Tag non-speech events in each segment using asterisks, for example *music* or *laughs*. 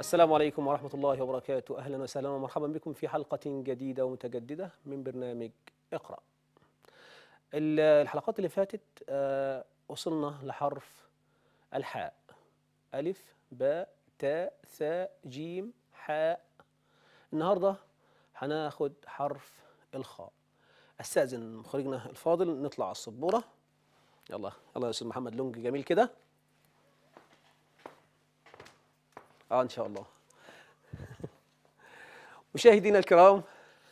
السلام عليكم ورحمة الله وبركاته أهلا وسهلا ومرحبا بكم في حلقة جديدة ومتجددة من برنامج اقرأ الحلقات اللي فاتت آه، وصلنا لحرف الحاء ألف باء تاء ثاء جيم حاء النهاردة هناخد حرف الخاء استأذن مخرجنا الفاضل نطلع على السبورة يلا الله يا أستاذ محمد لونج جميل كده اه ان شاء الله *laughs* مشاهدينا الكرام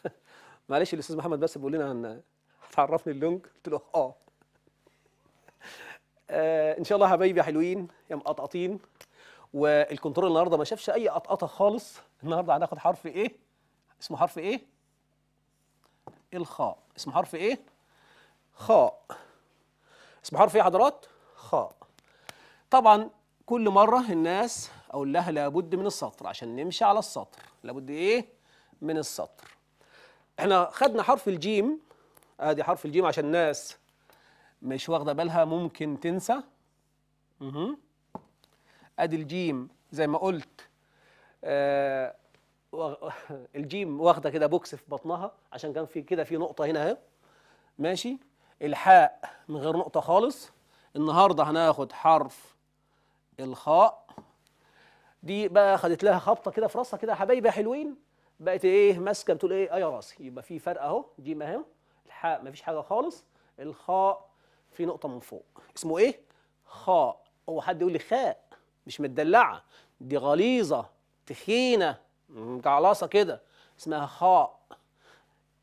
*laughs* معلش الاستاذ محمد بس بيقول لنا هتعرفني اللونج قلت له آه. *laughs* اه ان شاء الله حبايبي يا حلوين يا مقطقطين والكنترول النهارده ما شافش اي قطقطه خالص النهارده هناخد حرف ايه اسمه حرف ايه الخاء اسمه حرف ايه خاء اسمه حرف ايه يا حضرات خاء طبعا كل مرة الناس أقول لها لابد من السطر عشان نمشي على السطر لابد إيه من السطر إحنا خدنا حرف الجيم آدي حرف الجيم عشان الناس مش واخدة بالها ممكن تنسى آدي الجيم زي ما قلت آه الجيم واخدة كده بوكس في بطنها عشان كان في كده في نقطة هنا أهي ماشي الحاء من غير نقطة خالص النهاردة هناخد حرف الخاء دي بقى خدت لها خبطه كده في راسها كده يا حبايبي يا حلوين بقت ايه ماسكه بتقول ايه اه يا راسي يبقى في فرق اهو ما هي الحاء مفيش حاجه خالص الخاء في نقطه من فوق اسمه ايه خاء هو حد يقول لي خاء مش متدلعه دي غليظه تخينه مجعلصه كده اسمها خاء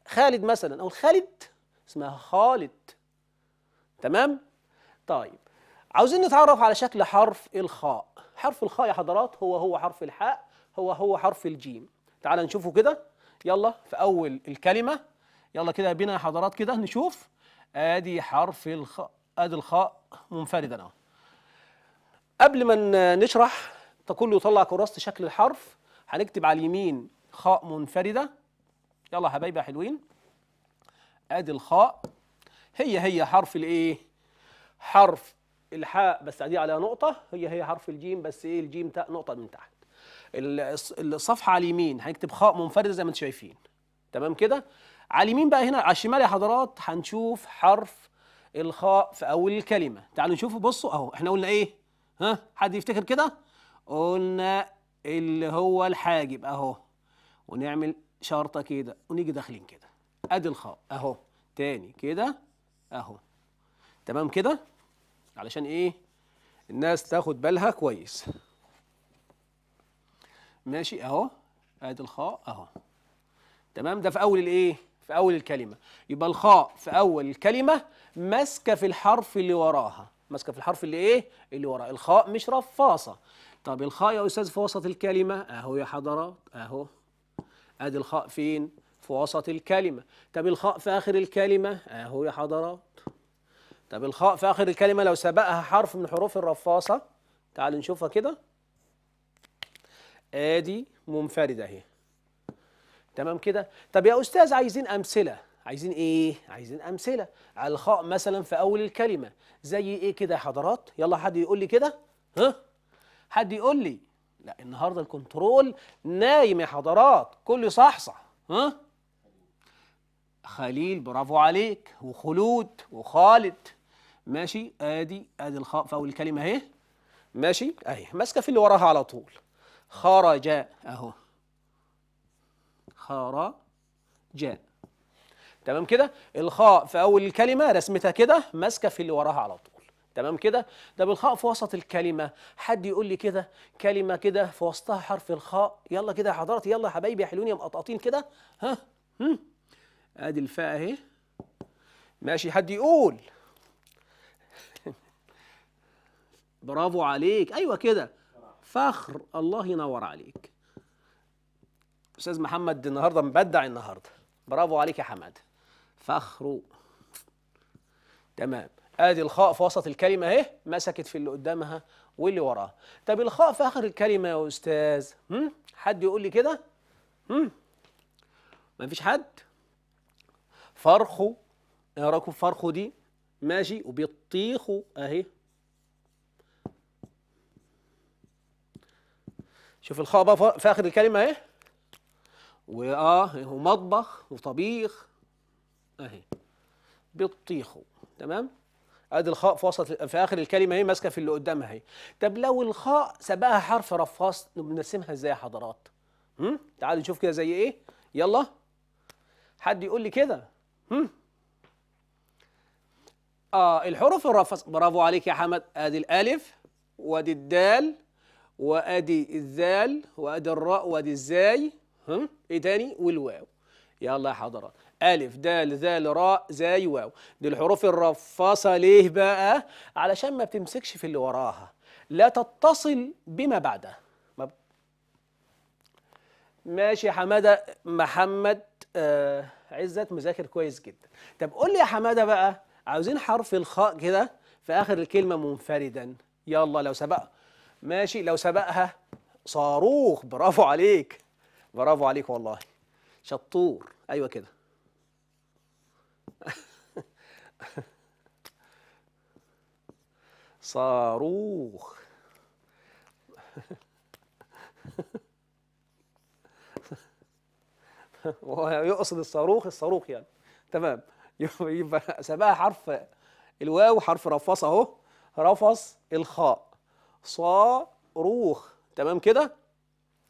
خالد مثلا او خالد اسمها خالد تمام طيب عاوزين نتعرف على شكل حرف الخاء حرف الخاء يا حضرات هو هو حرف الحاء هو هو حرف الجيم تعال نشوفه كده يلا في اول الكلمه يلا كده بينا يا حضرات كده نشوف ادي حرف الخاء ادي الخاء منفردا اهو قبل ما نشرح تقول يطلع كراسه شكل الحرف هنكتب على اليمين خاء منفرده يلا حبايبي يا حلوين ادي الخاء هي هي حرف الايه حرف الحاء بس دي على نقطة هي هي حرف الجيم بس إيه الجيم تاء نقطة من تحت الصفحة على اليمين هنكتب خاء منفردة زي ما أنتم شايفين تمام كده على اليمين بقى هنا على الشمال يا حضرات هنشوف حرف الخاء في أول الكلمة تعالوا نشوفوا بصوا أهو إحنا قلنا إيه ها حد يفتكر كده قلنا اللي هو الحاجب أهو ونعمل شرطة كده ونيجي داخلين كده أدي الخاء أهو تاني كده أهو تمام كده علشان ايه الناس تاخد بالها كويس ماشي اهو ادي الخاء اهو تمام ده في اول الايه في اول الكلمه يبقى الخاء في اول الكلمه ماسكه في الحرف اللي وراها ماسكه في الحرف اللي ايه اللي وراه الخاء مش رفاصه طب الخاء يا استاذ في وسط الكلمه اهو يا حضرات اهو ادي الخاء فين في وسط الكلمه طب الخاء في اخر الكلمه اهو يا حضرات طب الخاء في آخر الكلمة لو سبقها حرف من حروف الرفاصة تعالوا نشوفها كده ادي منفردة اهي تمام كده طب يا أستاذ عايزين أمثلة عايزين ايه عايزين امثله على الخاء مثلا في اول الكلمه زي ايه كده يا حضرات يلا حد يقول لي كده ها حد يقول لي لا النهارده الكنترول نايم يا حضرات كله صحصح ها خليل برافو عليك وخلود وخالد ماشي ادي ادي الخاء في اول الكلمه اهي ماشي اهي ماسكه في اللي وراها على طول خرج اهو خرج تمام كده الخاء في اول الكلمه رسمتها كده ماسكه في اللي وراها على طول تمام كده ده بالخاء في وسط الكلمه حد يقول لي كده كلمه كده في وسطها حرف الخاء يلا كده يا حضرتي يلا يا حبايبي يا حلوين يا مقطقطين كده ها هم ادي الفاء اهي ماشي حد يقول برافو عليك ايوه كده فخر الله ينور عليك استاذ محمد النهارده مبدع النهارده برافو عليك يا حماد فخر تمام ادي الخاء في وسط الكلمه اهي مسكت في اللي قدامها واللي وراها طب الخاء في اخر الكلمه يا استاذ هم؟ حد يقول لي كده هم؟ مفيش حد فرخو ايه رايكم فرخو دي ماشي وبيطيخوا اهي شوف الخاء بقى في اخر الكلمه اهي واه ومطبخ وطبيخ اهي بطيخه تمام ادي الخاء في وسط في اخر الكلمه اهي ماسكه في اللي قدامها اهي طب لو الخاء سبقها حرف رفاص بنرسمها ازاي يا حضرات هم تعالوا نشوف كده زي ايه يلا حد يقول لي كده هم اه الحروف الرفاص برافو عليك يا حمد ادي الالف وادي الدال وادي الذال وادي الراء وادي الزاي هم ايه تاني والواو يلا يا حضرات ألف دال ذال راء زاي واو دي الحروف الرفاصة ليه بقى؟ علشان ما بتمسكش في اللي وراها لا تتصل بما بعدها ما ب... ماشي يا حمادة محمد آه عزت مذاكر كويس جدا طب قول لي يا حمادة بقى عاوزين حرف الخاء كده في آخر الكلمة منفردا يلا لو سبق ماشي لو سبقها صاروخ برافو عليك برافو عليك والله شطور ايوه كده *laughs* صاروخ *laughs* هو يقصد الصاروخ الصاروخ يعني تمام يبقى سبقها حرف الواو حرف رفص اهو رفص الخاء صاروخ تمام كده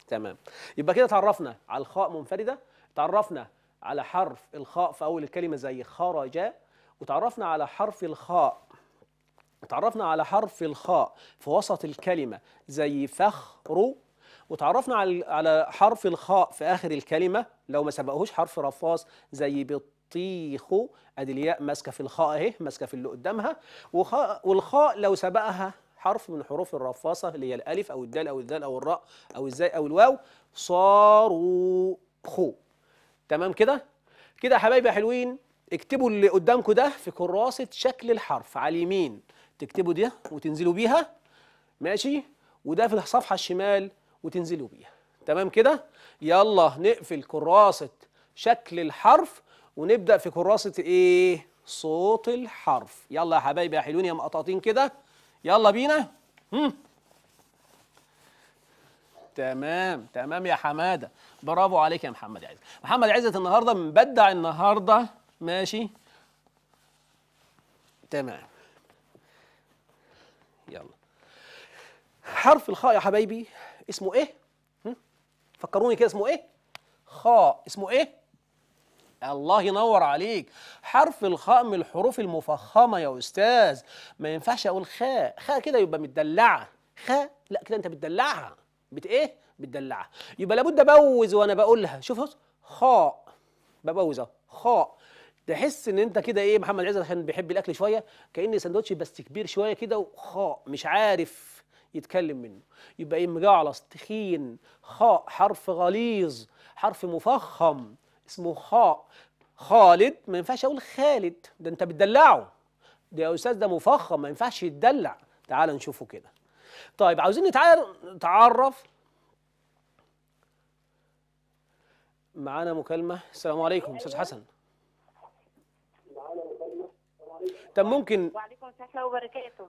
تمام يبقى كده اتعرفنا على الخاء منفردة اتعرفنا على حرف الخاء في أول الكلمة زي خرج وتعرفنا على حرف الخاء اتعرفنا على حرف الخاء في وسط الكلمة زي فخر وتعرفنا على حرف الخاء في آخر الكلمة لو ما سبقهوش حرف رفاص زي بطيخ أدي الياء ماسكة في الخاء أهي ماسكة في اللي قدامها والخاء لو سبقها حرف من حروف الرفاصة اللي هي الألف أو الدال أو الذال أو الراء أو الزاي أو الواو خو تمام كده؟ كده يا حبايبي يا حلوين اكتبوا اللي قدامكم ده في كراسة شكل الحرف على اليمين تكتبوا دي وتنزلوا بيها ماشي وده في الصفحة الشمال وتنزلوا بيها تمام كده؟ يلا نقفل كراسة شكل الحرف ونبدأ في كراسة ايه؟ صوت الحرف يلا يا حبايبي يا حلوين يا مقطاطين كده يلا بينا مم. تمام تمام يا حماده برافو عليك يا محمد عزت محمد عزت النهارده مبدع النهارده ماشي تمام يلا حرف الخاء يا حبايبي اسمه ايه فكروني كده اسمه ايه خاء اسمه ايه الله ينور عليك حرف الخاء من الحروف المفخمه يا استاذ ما ينفعش اقول خاء خاء كده يبقى متدلعه خاء لا كده انت بتدلعها بت ايه بتدلعها يبقى لابد ابوز وانا بقولها شوف خاء ببوز اهو خاء تحس ان انت كده ايه محمد عزت عشان بيحب الاكل شويه كان سندوتش بس كبير شويه كده وخاء مش عارف يتكلم منه يبقى ايه مجعلص تخين خاء حرف غليظ حرف مفخم اسمه خاء خالد ما ينفعش اقول خالد ده انت بتدلعه ده يا استاذ ده مفخم ما ينفعش يتدلع تعال نشوفه كده طيب عاوزين نتعرف معانا مكالمه السلام عليكم استاذ أيوة. حسن طب ممكن وعليكم السلام وبركاته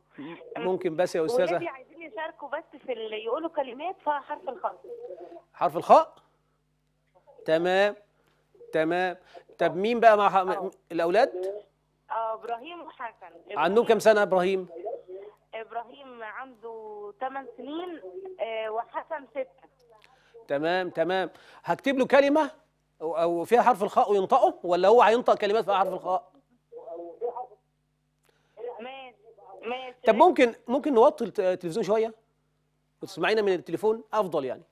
ممكن بس يا استاذه عايزين يشاركوا بس في اللي يقولوا كلمات فحرف الخاء حرف الخاء تمام تمام طب مين بقى مع ح... الاولاد اه ابراهيم وحسن عندهم كام سنه ابراهيم ابراهيم عنده 8 سنين آه، وحسن 6 تمام تمام هكتب له كلمه او فيها حرف الخاء وينطقه ولا هو هينطق كلمات فيها حرف الخاء ماشي ماشي طب ممكن ممكن نوطي التلفزيون شويه وتسمعينا من التليفون افضل يعني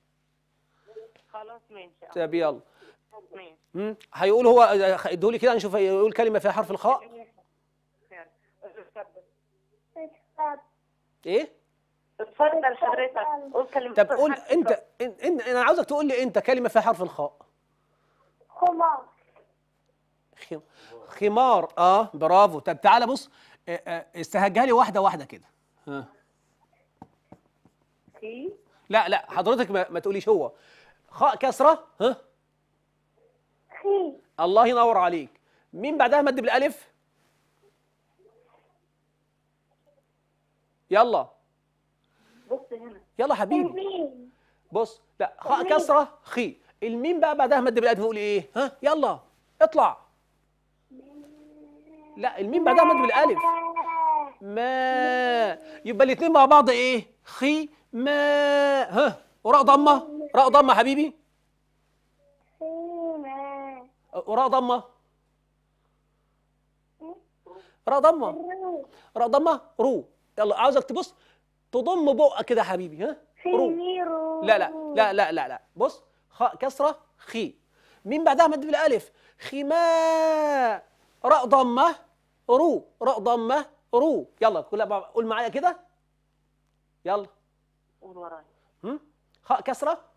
خلاص ماشي طب يلا امم هيقول هو اديهولي كده نشوف يقول كلمه فيها حرف الخاء ايه اتفضل حضرتك قول كلمه طب قول انت إن إن انا عاوزك تقول لي انت كلمه فيها حرف الخاء خمار خمار اه برافو طب تعالى بص استهجها لي واحده واحده كده ها لا لا حضرتك ما, ما تقوليش هو خاء كسره ها أخي الله ينور عليك مين بعدها مد بالألف يلا بص هنا يلا حبيبي بص لا خاء كسرة خي الميم بقى بعدها مد بالألف نقول إيه ها يلا اطلع لا الميم بعدها مد بالألف ما يبقى الاثنين مع بعض إيه خي ما ها وراء ضمة راء ضمة حبيبي راء ضمه راء ضمه راء ضمه رو يلا عاوزك تبص تضم بقك كده حبيبي ها رو لا لا لا لا لا, لا. بص خاء كسره خي مين بعدها مد بالالف خماء راء ضمه رو راء ضمه رو يلا كلها قول معايا كده يلا قول ورايا خاء كسره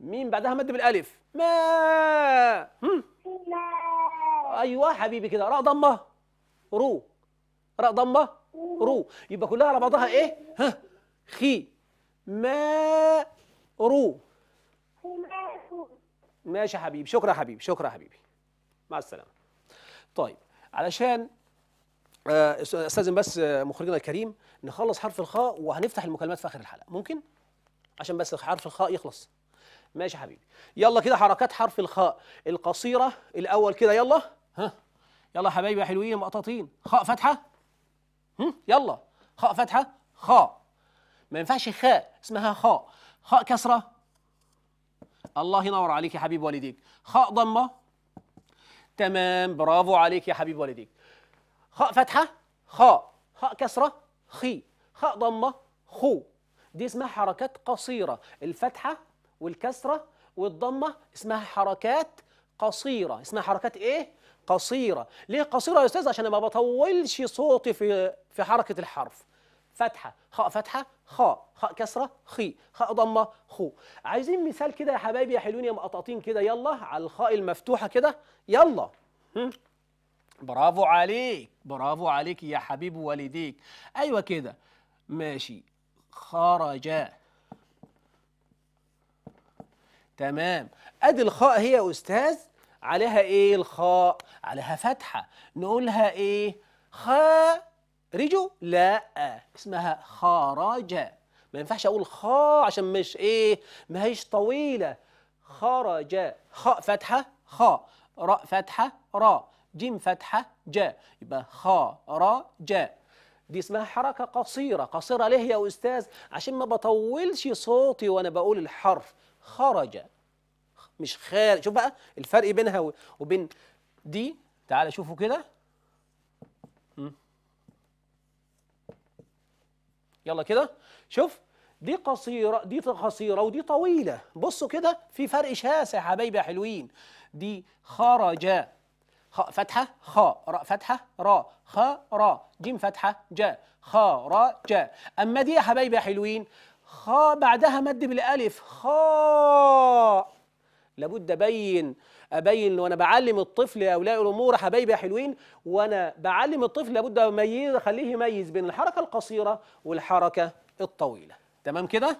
مين بعدها مد بالالف ما هم؟ ايوه حبيبي كده راء ضمه رو راء ضمه رو يبقى كلها على بعضها ايه ها خي ما رو ماشي يا حبيبي شكرا يا حبيبي شكرا يا حبيبي مع السلامه طيب علشان آه، استاذن بس آه، مخرجنا الكريم نخلص حرف الخاء وهنفتح المكالمات في اخر الحلقه ممكن عشان بس حرف الخاء يخلص ماشي يا حبيبي يلا كده حركات حرف الخاء القصيرة الأول كده يلا ها يلا حبايبي يا حلوين مقططين خاء فتحة هم؟ يلا خاء فتحة خاء ما ينفعش خاء اسمها خاء خاء كسرة الله ينور عليك يا حبيب والديك خاء ضمة تمام برافو عليك يا حبيب والديك خاء فتحة خاء خاء كسرة خي خاء ضمة خو دي اسمها حركات قصيرة الفتحة والكسرة والضمة اسمها حركات قصيرة اسمها حركات إيه؟ قصيرة ليه قصيرة يا أستاذ عشان ما بطولش صوتي في في حركة الحرف فتحة خاء فتحة خاء خاء كسرة خي خاء ضمة خو عايزين مثال كده يا حبايبي يا حلوين يا مقطاطين كده يلا على الخاء المفتوحة كده يلا برافو عليك برافو عليك يا حبيب والديك أيوة كده ماشي خرج تمام ادي الخاء هي يا استاذ عليها ايه الخاء عليها فتحه نقولها ايه رجو لا اسمها خرج ما ينفعش اقول خاء عشان مش ايه ما هيش طويله خرج خاء فتحه خاء راء فتحه راء جيم فتحه جاء يبقى خا جاء دي اسمها حركه قصيره قصيره ليه يا استاذ عشان ما بطولش صوتي وانا بقول الحرف خرج مش خارج شوف بقى الفرق بينها وبين دي تعالى شوفوا كده يلا كده شوف دي قصيرة دي قصيرة ودي طويلة بصوا كده في فرق شاسع يا حبايبي يا حلوين دي خرج خ فتحة خ را فتحة را خ را جيم فتحة جا خرج أما دي يا حبايبي يا حلوين خاء بعدها مد بالالف خاء لابد ابين ابين وانا بعلم الطفل اولياء الامور حبايبي يا حلوين وانا بعلم الطفل لابد اميز اخليه يميز بين الحركه القصيره والحركه الطويله تمام كده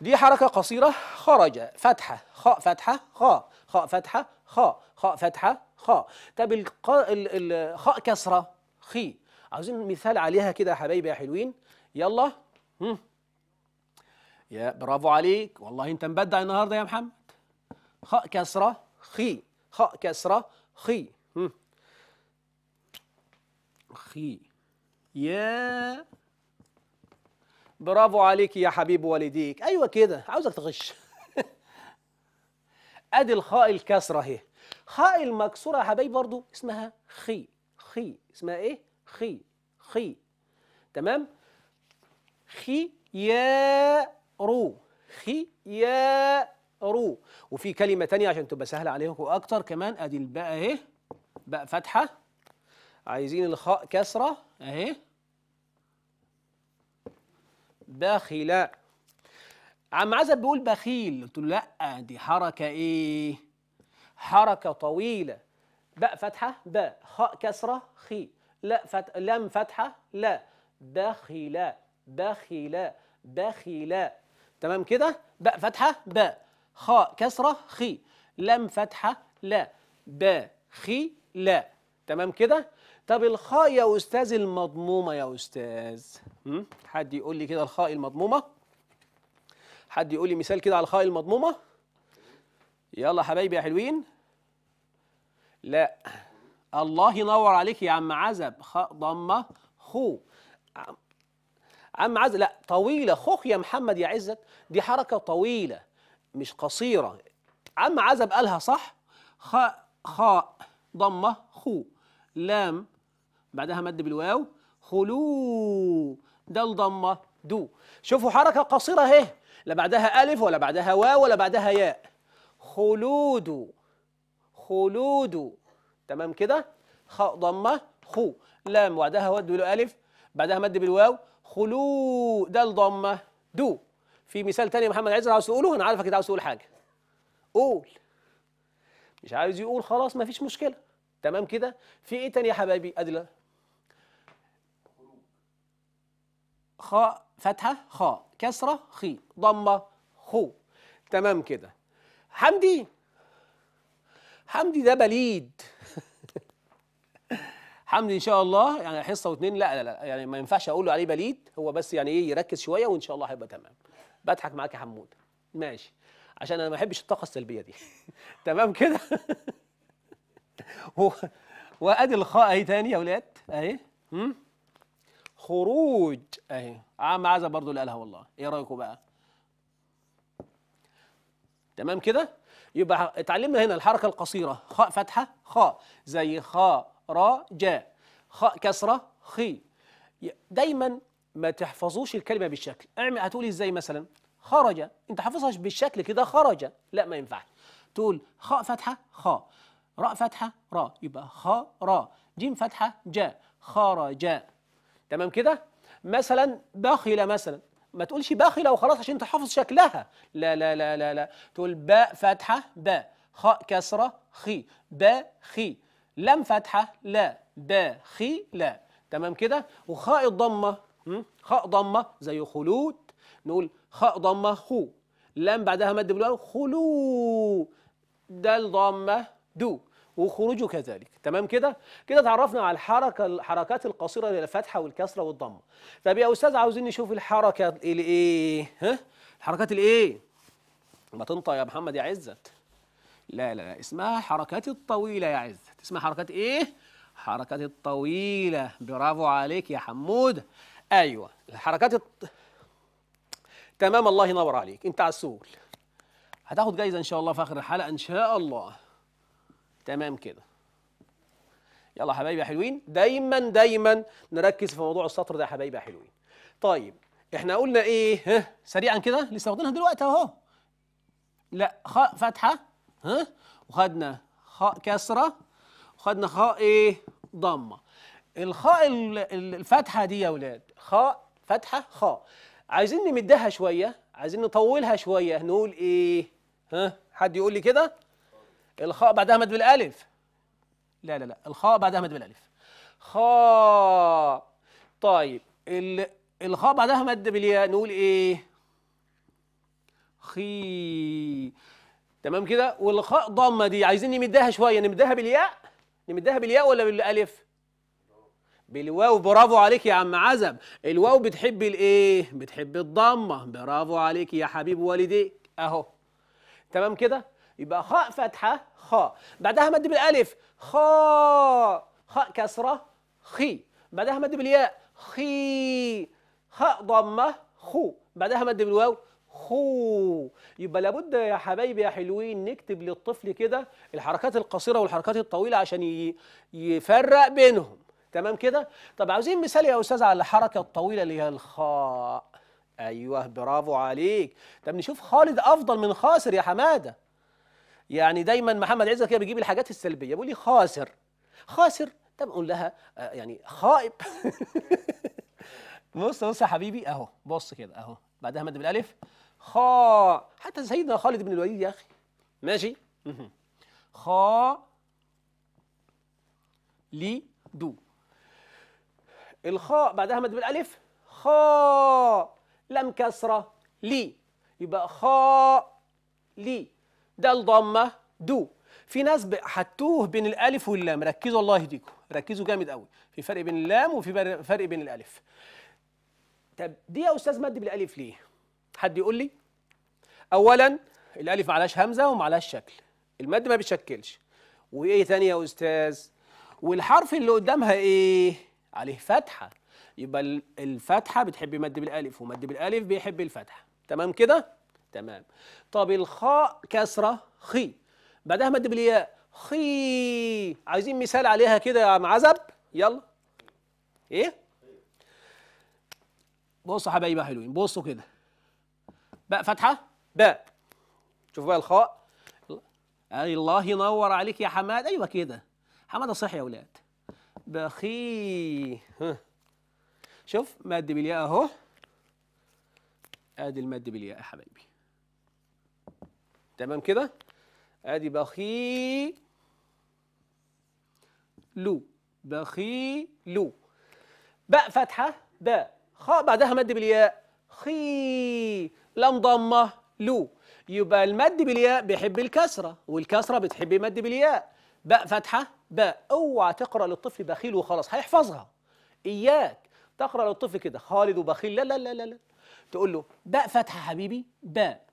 دي حركه قصيره خرج فتحه خاء فتحه خاء خاء فتحه خاء خاء فتحه خاء طب الخاء كسره خي عاوزين مثال عليها كده يا حبايبي يا حلوين يلا يا برافو عليك والله انت مبدع النهارده يا محمد خاء كسره خي خاء كسره خي خي يا برافو عليك يا حبيب والديك ايوه كده عاوزك تغش *laughs* ادي الخاء الكسره اهي خاء المكسوره يا حبايبي برضو اسمها خي خي اسمها ايه خي خي تمام خيارو خيارو وفي كلمة تانية عشان تبقى سهلة عليكم أكتر كمان أدي الباء أهي باء فتحة عايزين الخاء كسرة أهي داخلة عم عزب بيقول بخيل قلت له لأ دي حركة إيه؟ حركة طويلة باء فتحة باء خاء كسرة خي لا فت... لم فتحة لا بخيلا بخل بخل تمام كده باء فتحه باء خاء كسره خي لم فتحه لا با خي لا تمام كده طب الخاء يا استاذ المضمومه يا استاذ حد يقول لي كده الخاء المضمومه حد يقول لي مثال كده على الخاء المضمومه يلا حبايبي يا حلوين لا الله ينور عليك يا عم عزب خاء ضمه خو عم عز لا طويلة خوخ يا محمد يا عزت دي حركة طويلة مش قصيرة عم عزب قالها صح خاء خاء ضمة خو لام بعدها مد بالواو خلو دل ضمة دو شوفوا حركة قصيرة اهي لا بعدها ألف ولا بعدها واو ولا بعدها ياء خلود خلود تمام كده خاء ضمة خو لام بعدها ود ألف بعدها مد بالواو خلو ده الضمه دو في مثال تاني محمد عايز عاوز تقوله انا عارفك انت عاوز تقول حاجه قول مش عايز يقول خلاص مفيش مشكله تمام كده في ايه تاني يا حبايبي ادله خاء فتحه خاء كسره خي ضمه خو تمام كده حمدي حمدي ده بليد *laughs* حمدي ان شاء الله يعني حصه واثنين لا لا لا يعني ما ينفعش اقول له عليه بليد هو بس يعني ايه يركز شويه وان شاء الله هيبقى تمام بضحك معاك يا حمود ماشي عشان انا ما بحبش الطاقه السلبيه دي *laughs* تمام كده *laughs* وادي الخاء اهي تاني يا ولاد اهي خروج اهي عم عزه برضو اللي قالها والله ايه رايكم بقى تمام كده يبقى اتعلمنا هنا الحركه القصيره خاء فتحه خاء زي خاء را جاء خ كسرة خي دايما ما تحفظوش الكلمة بالشكل اعمل هتقولي ازاي مثلا خرج انت حافظها بالشكل كده خرج لا ما ينفعش تقول خاء فتحة خاء راء فتحة راء يبقى خاء راء جيم فتحة جاء خرج تمام كده مثلا داخل مثلا ما تقولش باخلة وخلاص عشان انت حافظ شكلها لا لا لا لا لا تقول باء فتحة باء خاء كسرة خي باء خي لام فتحة لا دا خي لا تمام كده وخاء الضمة خاء ضمة زي خلود نقول خاء ضمة خو لام بعدها مد بالواو خلو دال ضمة دو وخروجه كذلك تمام كده كده تعرفنا على الحركة الحركات القصيرة للفتحة والكسرة والضمة طب يا أستاذ عاوزين نشوف الحركة الإيه ها الحركات الإيه ما تنطق يا محمد يا عزت لا لا لا اسمها حركات الطويلة يا عز اسمها حركات إيه؟ حركات الطويلة برافو عليك يا حمود أيوة الحركات الط... تمام الله ينور عليك أنت عسول هتاخد جايزة إن شاء الله في آخر الحلقة إن شاء الله تمام كده يلا حبايبي يا حلوين دايما دايما نركز في موضوع السطر ده يا حبايبي يا حلوين طيب احنا قلنا ايه ها سريعا كده لسه واخدينها دلوقتي اهو لا فاتحه فتحه ها وخدنا خاء كسره وخدنا خاء ايه ضمه الخاء الفتحه دي يا اولاد خاء فتحه خاء عايزين نمدها شويه عايزين نطولها شويه نقول ايه ها حد يقول لي كده الخاء بعدها مد بالالف لا لا لا الخاء بعدها مد بالالف خاء طيب ال الخاء بعدها مد بالياء نقول ايه خي تمام كده والخاء ضمه دي عايزين نمدها شويه نمدها بالياء نمدها بالياء ولا بالالف بالواو برافو عليك يا عم عزب الواو بتحب الايه بتحب الضمه برافو عليك يا حبيب والديك اهو تمام كده يبقى خاء فتحه خاء بعدها مد بالالف خاء خاء كسره خي بعدها مد بالياء خي خاء ضمه خو بعدها مد بالواو خو يبقى لابد يا حبايبي يا حلوين نكتب للطفل كده الحركات القصيره والحركات الطويله عشان يفرق بينهم تمام كده طب عاوزين مثال يا استاذ على الحركه الطويله اللي هي الخاء ايوه برافو عليك طب نشوف خالد افضل من خاسر يا حماده يعني دايما محمد عزت كده بيجيب الحاجات السلبيه بيقول لي خاسر خاسر طب قول لها آه، يعني خائب *laughs* بص بص يا حبيبي اهو بص كده اهو بعدها مد بالالف خا حتى سيدنا خالد بن الوليد يا اخي ماشي خا لي دو الخاء بعدها مد بالالف خا لم كسره لي يبقى خا لي ده الضمه دو في ناس حتوه بين الالف واللام ركزوا الله يهديكم ركزوا جامد قوي في فرق بين اللام وفي فرق بين الالف طب دي يا استاذ مد بالالف ليه حد يقول لي اولا الالف معلاش همزه ومعلاش شكل المد ما بيشكلش وايه ثاني يا استاذ والحرف اللي قدامها ايه عليه فتحه يبقى الفتحه بتحب مد بالالف ومد بالالف بيحب الفتحه تمام كده تمام طب الخاء كسره خي بعدها مد بالياء خي عايزين مثال عليها كده يا معزب يلا ايه بصوا حبايبي حلوين بصوا كده باء فتحه باء شوف بقى الخاء اي الله ينور عليك يا حماد ايوه كده حماده صح يا اولاد بخي شوف مد بالياء اهو ادي المد بالياء يا حبايبي تمام كده ادي بخي لو لو باء فتحه باء خاء بعدها مد بالياء خي لام ضمه لو يبقى المد بالياء بيحب الكسره والكسره بتحب المد بالياء باء فتحه باء اوعى تقرا للطفل بخيل وخلاص هيحفظها اياك تقرا للطفل كده خالد وبخيل لا لا لا لا, لا. تقول له باء فتحه حبيبي باء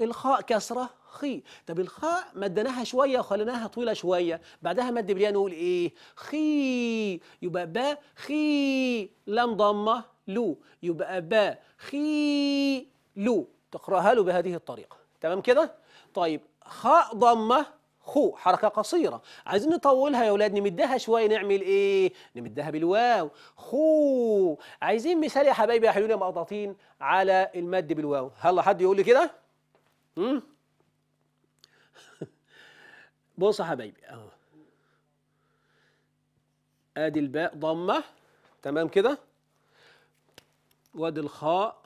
الخاء كسره خي طب الخاء مدناها شويه وخليناها طويله شويه بعدها مد بالياء نقول ايه خي يبقى باء خي لام ضمه لو يبقى با خي لو تقراها له بهذه الطريقه تمام كده طيب خاء ضمه خو حركه قصيره عايزين نطولها يا اولاد نمدها شويه نعمل ايه نمدها بالواو خو عايزين مثال يا حبايبي يا يا مقطاطين على المد بالواو هلا حد يقول لي كده امم *laughs* بص يا حبايبي اهو ادي الباء ضمه تمام كده وادي الخاء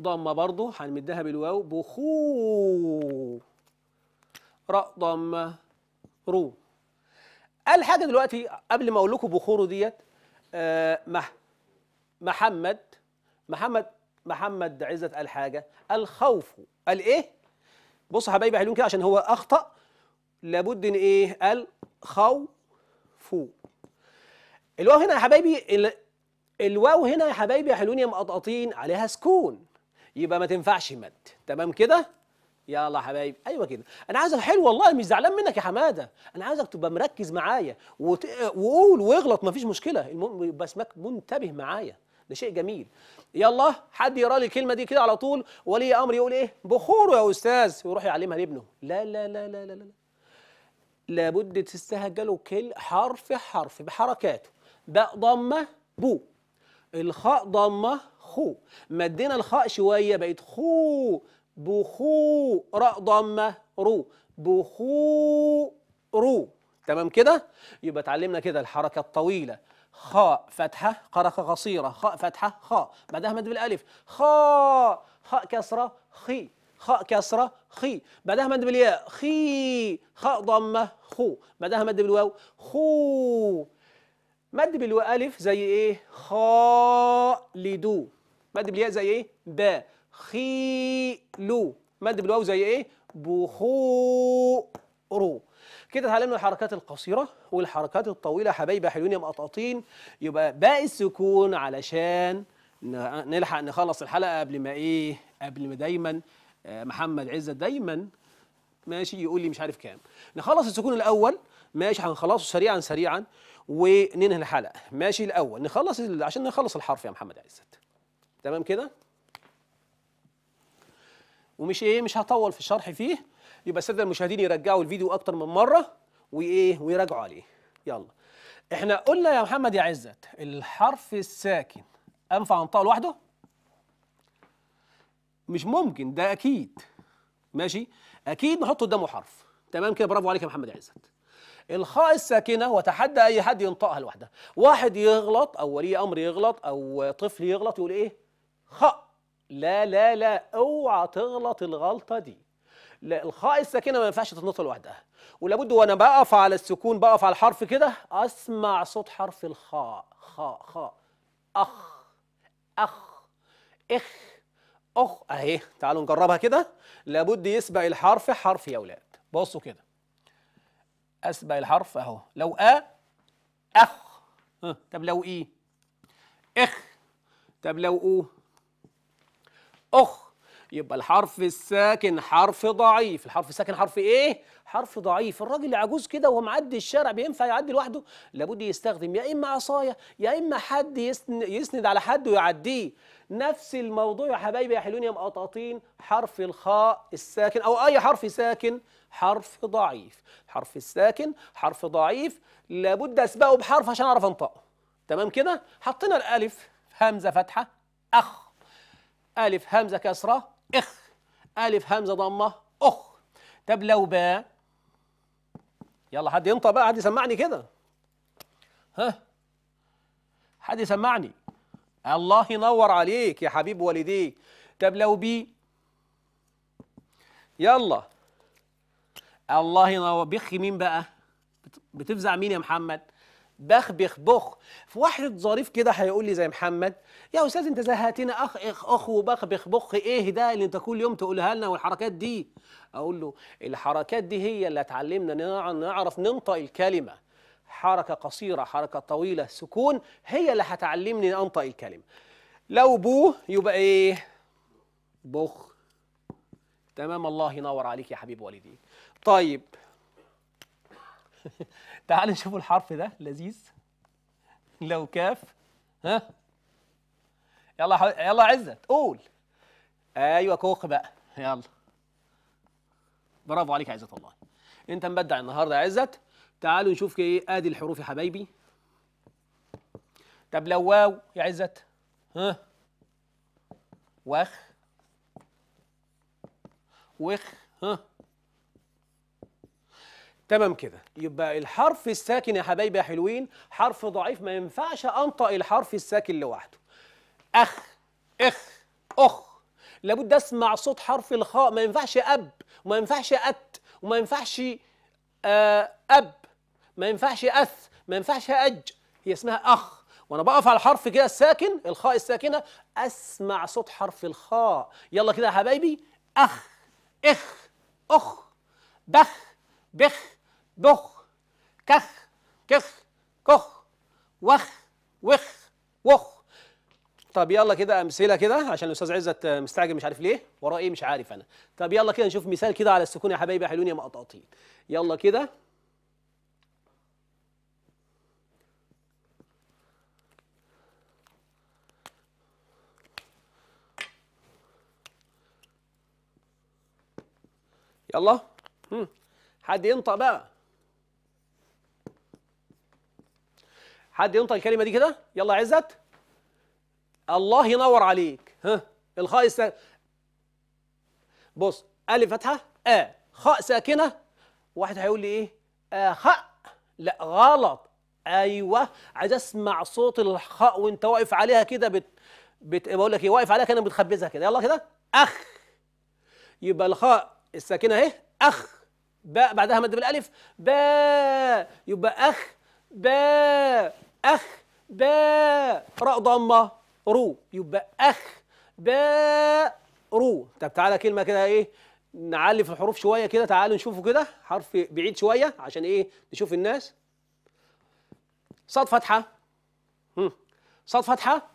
ضمه برضه هنمدها بالواو بخو راء ضمه رو قال حاجه دلوقتي قبل ما اقول لكم بخورو ديت آه مح محمد محمد محمد عزت قال حاجه الخوف قال ايه بصوا حبايبي حلوين كده عشان هو اخطا لابد ان ايه قال خوف الواو هنا يا حبايبي الواو هنا يا حبايبي يا حلوين يا مقطقطين عليها سكون يبقى ما تنفعش مد تمام كده يلا يا حبايبي ايوه كده انا عايزك حلو والله مش زعلان منك يا حماده انا عايزك تبقى مركز معايا وت... وقول واغلط مفيش مشكله المهم يبقى اسمك منتبه معايا ده شيء جميل يلا حد يقرا لي الكلمه دي كده على طول ولي امر يقول ايه بخوره يا استاذ ويروح يعلمها لابنه لا لا لا لا لا لا لابد تستهجله كل حرف حرف بحركاته باء ضمه بو الخاء ضمه خو مدينا الخاء شويه بقت خو بخو راء ضمه رو بخو رو تمام كده يبقى اتعلمنا كده الحركه الطويله خاء فتحه قرقة قصيره خاء فتحه خاء بعدها مد بالالف خاء خاء كسره خي خاء كسرة خي بعدها مد بالياء خي خاء ضمة خو بعدها مد بالواو خو مد بالواء ألف زي إيه؟ خالدو مد بالياء زي إيه؟ با خيلو مد بالواو زي إيه؟ بخورو كده اتعلمنا الحركات القصيرة والحركات الطويلة حبايبي حلوين يا مقطاطين يبقى باقي السكون علشان نلحق نخلص الحلقة قبل ما إيه؟ قبل ما دايما آه، محمد عزة دايما ماشي يقول لي مش عارف كام نخلص السكون الأول ماشي هنخلصه سريعا سريعا وننهي الحلقه ماشي الاول نخلص عشان نخلص الحرف يا محمد عزت تمام كده ومش ايه مش هطول في الشرح فيه يبقى الساده المشاهدين يرجعوا الفيديو اكتر من مره وايه ويراجعوا عليه يلا احنا قلنا يا محمد يا عزت الحرف الساكن انفع انطقه لوحده مش ممكن ده اكيد ماشي اكيد نحط قدامه حرف تمام كده برافو عليك يا محمد عزت الخاء الساكنه وتحدى اي حد ينطقها لوحدها واحد يغلط او ولي امر يغلط او طفل يغلط يقول ايه خاء لا لا لا اوعى تغلط الغلطه دي لا الخاء الساكنه ما ينفعش تتنطق لوحدها ولابد وانا بقف على السكون بقف على الحرف كده اسمع صوت حرف الخاء خاء خاء اخ اخ اخ اخ اهي تعالوا نجربها كده لابد يسبق الحرف حرف يا اولاد بصوا كده أسبق الحرف أهو لو أ أخ طب لو إيه إخ طب لو أو أخ يبقى الحرف الساكن حرف ضعيف الحرف الساكن حرف إيه حرف ضعيف الراجل عجوز كده وهو معدي الشارع بينفع يعدي لوحده لابد يستخدم يا إما عصاية يا إما حد يسند على حد ويعديه نفس الموضوع يا حبايبي يا حلوين يا مقطاطين حرف الخاء الساكن او اي حرف ساكن حرف ضعيف الحرف الساكن حرف ضعيف لابد اسبقه بحرف عشان اعرف انطقه تمام كده حطينا الالف همزه فتحه اخ الف همزه كسره اخ الف همزه ضمه اخ طب لو باء يلا حد ينطق بقى حد يسمعني كده ها حد يسمعني الله ينور عليك يا حبيب والديك طب لو بي يلا الله ينور بخ مين بقى بتفزع مين يا محمد بخ بخ بخ في واحد ظريف كده هيقول لي زي محمد يا استاذ انت زهقتنا اخ اخ اخ وبخ بخ بخ ايه ده اللي انت كل يوم تقولها لنا والحركات دي اقول له الحركات دي هي اللي هتعلمنا نعرف ننطق الكلمه حركة قصيرة حركة طويلة سكون هي اللي هتعلمني أنطق الكلمة لو بو يبقى إيه بخ تمام الله ينور عليك يا حبيب والدي طيب *laughs* تعال نشوف الحرف ده لذيذ لو كاف ها يلا حو... يلا عزت قول ايوه كوخ بقى يلا برافو عليك يا عزة الله انت مبدع النهارده يا عزت تعالوا نشوف ايه ادي الحروف يا حبايبي طب لو واو يا عزت ها وخ وخ ها تمام كده يبقى الحرف الساكن يا حبايبي يا حلوين حرف ضعيف ما ينفعش انطق الحرف الساكن لوحده اخ اخ اخ لابد اسمع صوت حرف الخاء ما ينفعش اب وما ينفعش ات وما ينفعش آه اب ما ينفعش أث ما ينفعش أج هي اسمها أخ وانا بقف على الحرف كده الساكن الخاء الساكنه اسمع صوت حرف الخاء يلا كده يا حبايبي اخ اخ اخ بخ بخ بخ كخ كخ كخ وخ وخ وخ طب يلا كده امثله كده عشان الاستاذ عزت مستعجل مش عارف ليه وراه ايه مش عارف انا طب يلا كده نشوف مثال كده على السكون يا حبايبي حلوين يا مقطاطين يلا كده يلا حد ينطق بقى حد ينطق الكلمه دي كده يلا عزت الله ينور عليك ها الخاء الساكنه بص الف فتحه ا خاء ساكنه واحد هيقول لي ايه آه خاء لا غلط ايوه عايز اسمع صوت الخاء وانت واقف عليها كده بت... بت... بقول لك ايه واقف عليها كده بتخبزها كده يلا كده اخ يبقى الخاء الساكنه اهي اخ باء بعدها مد بالالف باء يبقى اخ باء اخ باء راء ضمه رو يبقى اخ باء رو طب تعالى كلمه كده ايه نعلي في الحروف شويه كده تعالوا نشوفه كده حرف بعيد شويه عشان ايه نشوف الناس صاد فتحه صاد فتحه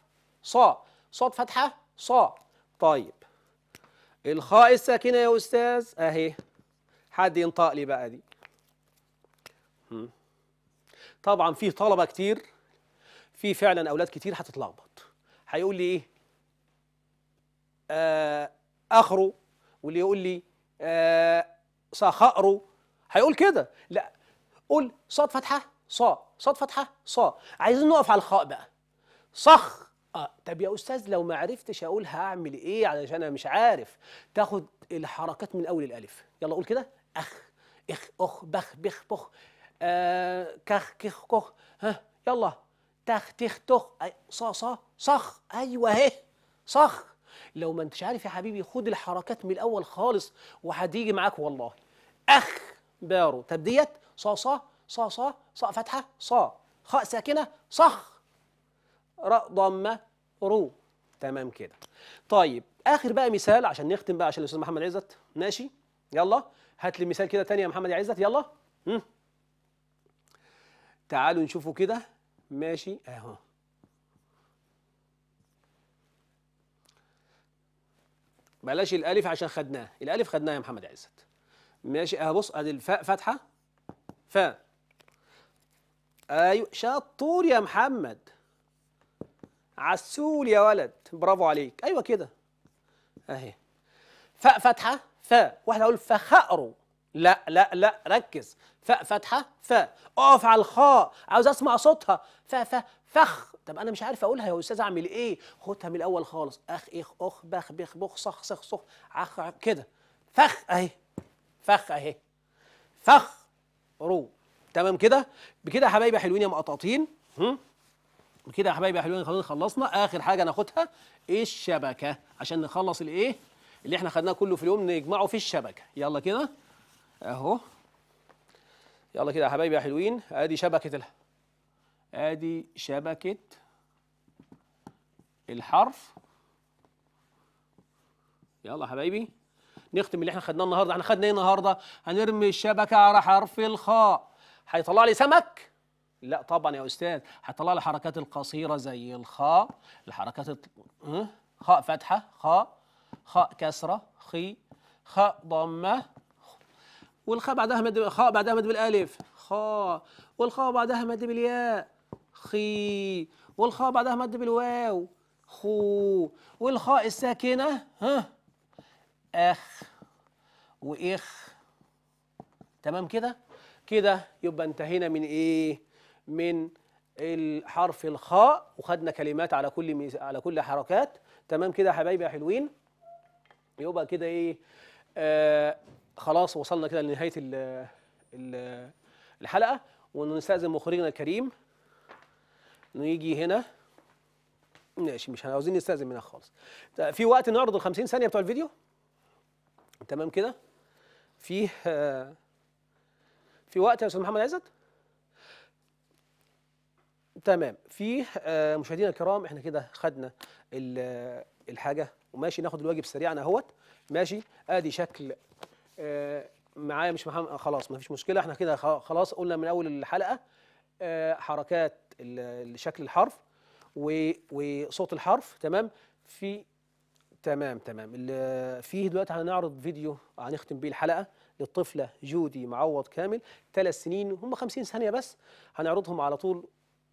صا صاد فتحه صا طيب الخاء الساكنة يا أستاذ أهي حد ينطق لي بقى دي طبعا في طلبة كتير في فعلا أولاد كتير هتتلخبط هيقول لي إيه آه، أخره واللي يقول لي صخأره هيقول كده لا قول صاد فتحة صا صاد فتحة صا عايزين نقف على الخاء بقى صخ اه طب يا استاذ لو ما عرفتش اقول هعمل ايه علشان انا مش عارف تاخد الحركات من اول الالف يلا قول كده اخ اخ اخ بخ بخ بخ آه كخ كخ كخ ها يلا تخ تخ تخ ص ص صخ ايوه اهي صخ لو ما انتش عارف يا حبيبي خد الحركات من الاول خالص وهتيجي معاك والله اخ بارو طب ديت ص ص ص ص ص فتحه ص خاء ساكنه صخ راء ضمه رو تمام كده طيب اخر بقى مثال عشان نختم بقى عشان الاستاذ محمد عزت ماشي يلا هات لي مثال كده تاني يا محمد عزت يلا مم. تعالوا نشوفه كده ماشي اهو بلاش الالف عشان خدناه الالف خدناه يا محمد عزت ماشي اهو بص ادي الفاء فاتحه فاء ايوه شطور يا محمد عسول يا ولد برافو عليك ايوه كده اهي فاء فتحه فاء واحد اقول فخأرو لا لا لا ركز فاء فتحه فاء اقف على الخاء عاوز اسمع صوتها فاء فاء فخ طب انا مش عارف اقولها يا استاذ اعمل ايه خدها من الاول خالص اخ اخ اخ بخ بخ بخ صخ صخ صخ عخ كده فخ اهي فخ اهي فخ رو تمام كده بكده يا حبايبي حلوين يا مقطاطين وكده يا حبايبي يا حلوين خلاص خلصنا اخر حاجه ناخدها الشبكه عشان نخلص الايه اللي احنا خدناه كله في اليوم نجمعه في الشبكه يلا كده اهو يلا كده يا حبايبي يا حلوين ادي شبكه ال... ادي شبكه الحرف يلا يا حبايبي نختم اللي احنا خدناه النهارده احنا خدنا ايه النهارده هنرمي الشبكه على حرف الخاء هيطلع لي سمك لا طبعا يا استاذ هطلع لي حركات القصيره زي الخاء الحركات خاء فتحه خاء خاء كسره خي خاء ضمه والخاء بعدها مد خاء بعدها مد بالالف خاء والخاء بعدها مد بالياء خي والخاء بعدها مد بالواو خو والخاء الساكنه ها اخ واخ تمام كده كده يبقى انتهينا من ايه من الحرف الخاء وخدنا كلمات على كل ميز... على كل حركات تمام كده يا حبايبي يا حلوين يبقى كده ايه آه خلاص وصلنا كده لنهايه ال ال الحلقه ونستأذن مخرجنا الكريم نيجي هنا ماشي مش عاوزين نستأذن منها خالص في وقت نعرض ال 50 ثانيه بتوع الفيديو تمام كده في آه في وقت يا استاذ محمد عزت تمام في آه، مشاهدينا الكرام احنا كده خدنا آه، الحاجه وماشي ناخد الواجب سريعا اهوت ماشي ادي شكل آه، معايا مش محمد خلاص ما فيش مشكله احنا كده خلاص قلنا من اول الحلقه حركات شكل الحرف وصوت الحرف تمام في تمام تمام فيه دلوقتي هنعرض فيديو هنختم بيه الحلقه للطفله جودي معوض كامل ثلاث سنين هم 50 ثانيه بس هنعرضهم على طول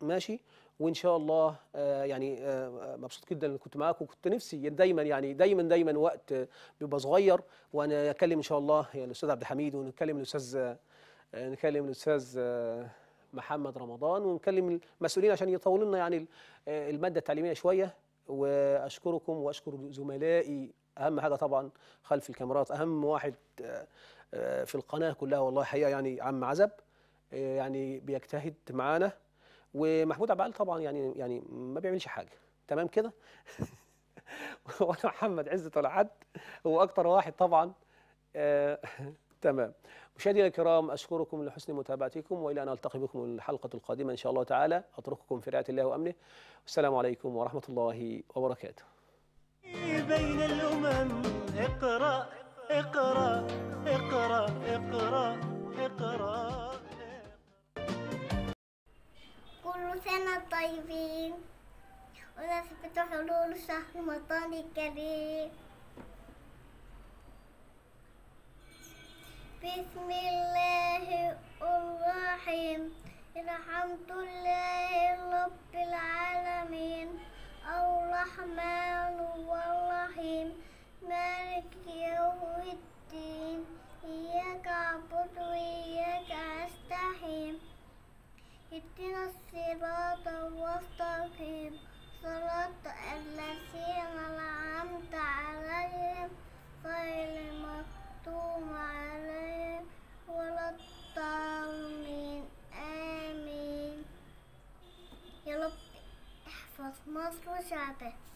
ماشي وان شاء الله آه، يعني آه، آه، مبسوط جدا ان كنت معاكم وكنت نفسي دايما يعني دايما دايما وقت بيبقى صغير وانا اكلم ان شاء الله يعني الاستاذ عبد الحميد ونكلم الاستاذ نكلم الاستاذ محمد رمضان ونكلم المسؤولين عشان يطولوا لنا يعني الماده التعليميه شويه واشكركم واشكر زملائي اهم حاجه طبعا خلف الكاميرات اهم واحد في القناه كلها والله حقيقه يعني عم عزب يعني بيجتهد معانا ومحمود عبد طبعا يعني يعني ما بيعملش حاجه تمام كده *laughs* ولا محمد عزت ولا حد هو اكتر واحد طبعا آه *laughs* تمام مشاهدينا الكرام اشكركم لحسن متابعتكم والى ان التقي بكم الحلقه القادمه ان شاء الله تعالى اترككم في رعايه الله وامنه والسلام عليكم ورحمه الله وبركاته بين الامم اقرا اقرا اقرا اقرا اقرا, اقرأ سنة طيبين ونثبت حلول شهر رمضان الكريم بسم الله الرحيم الحمد لله رب العالمين الرحمن الرحيم مالك يوم الدين إياك أعبد وإياك أستعين اهدنا الصراط المستقيم صراط الذين أنعمت عليهم غير المكتوب عليهم ولا الضالين آمين يا رب احفظ مصر وشعبه